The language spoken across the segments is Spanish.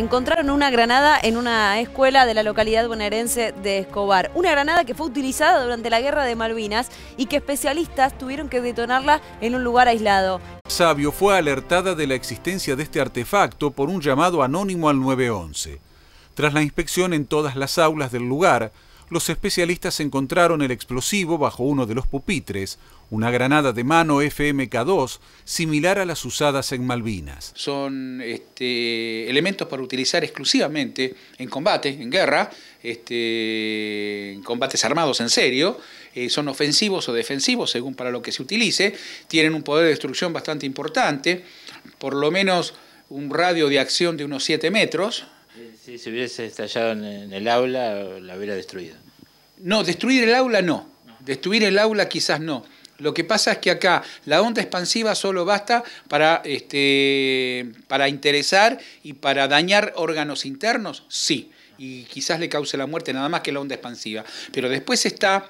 encontraron una granada en una escuela de la localidad bonaerense de Escobar. Una granada que fue utilizada durante la guerra de Malvinas y que especialistas tuvieron que detonarla en un lugar aislado. Sabio fue alertada de la existencia de este artefacto por un llamado anónimo al 911. Tras la inspección en todas las aulas del lugar, los especialistas encontraron el explosivo bajo uno de los pupitres, una granada de mano FMK2 similar a las usadas en Malvinas. Son este, elementos para utilizar exclusivamente en combate, en guerra, este, en combates armados en serio, eh, son ofensivos o defensivos según para lo que se utilice, tienen un poder de destrucción bastante importante, por lo menos un radio de acción de unos 7 metros, si se hubiese estallado en el aula, la hubiera destruido. No, destruir el aula no. Destruir el aula quizás no. Lo que pasa es que acá la onda expansiva solo basta para, este, para interesar y para dañar órganos internos, sí. Y quizás le cause la muerte, nada más que la onda expansiva. Pero después está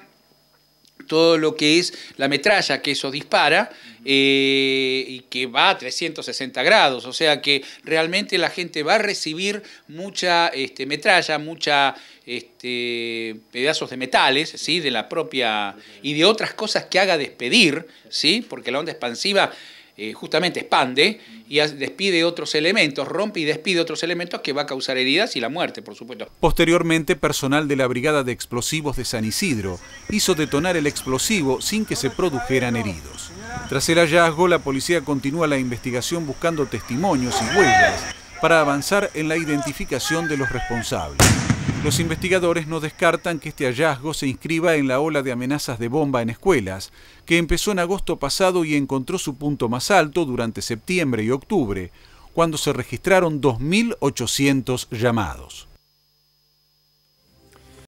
todo lo que es la metralla que eso dispara eh, y que va a 360 grados. O sea que realmente la gente va a recibir mucha este, metralla, mucha este, pedazos de metales, ¿sí? de la propia y de otras cosas que haga despedir, ¿sí? porque la onda expansiva eh, justamente expande y despide otros elementos, rompe y despide otros elementos que va a causar heridas y la muerte, por supuesto. Posteriormente, personal de la Brigada de Explosivos de San Isidro hizo detonar el explosivo sin que se produjeran heridos. Tras el hallazgo, la policía continúa la investigación buscando testimonios y huellas para avanzar en la identificación de los responsables. Los investigadores no descartan que este hallazgo se inscriba en la ola de amenazas de bomba en escuelas, que empezó en agosto pasado y encontró su punto más alto durante septiembre y octubre, cuando se registraron 2.800 llamados.